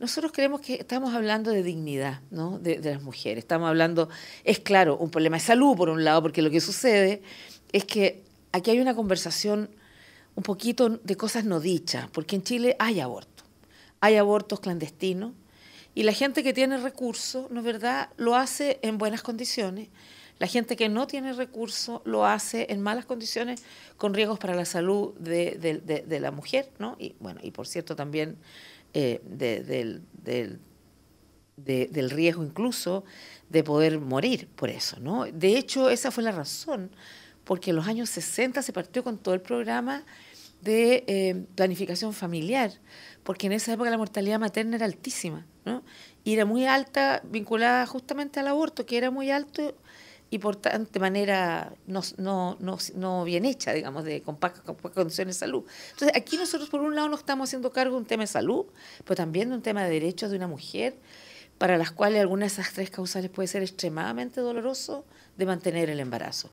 Nosotros creemos que estamos hablando de dignidad de, las mujeres. Estamos hablando, es claro, un problema de salud por un lado, porque lo que sucede es que aquí hay una conversación un poquito de cosas no dichas, porque en Chile hay aborto, hay abortos clandestinos y la gente que tiene recursos, ¿no es verdad?, lo hace en buenas condiciones la gente que no tiene recursos lo hace en malas condiciones, con riesgos para la salud de, la mujer, ¿no? Y bueno, y por cierto también eh, del, riesgo incluso de poder morir por eso, ¿no? De hecho, esa fue la razón, porque en los años 60 se partió con todo el programa de eh, planificación familiar, porque en esa época la mortalidad materna era altísima, ¿no? Y era muy alta, vinculada justamente al aborto, que era muy alto y por tanto de manera no, no, no, no bien hecha, digamos, de, con, condiciones de salud. Entonces, aquí nosotros por un lado nos estamos haciendo cargo de un tema de salud, pero también de un tema de derechos de una mujer, para las cuales alguna de esas tres causales puede ser extremadamente doloroso de mantener el embarazo.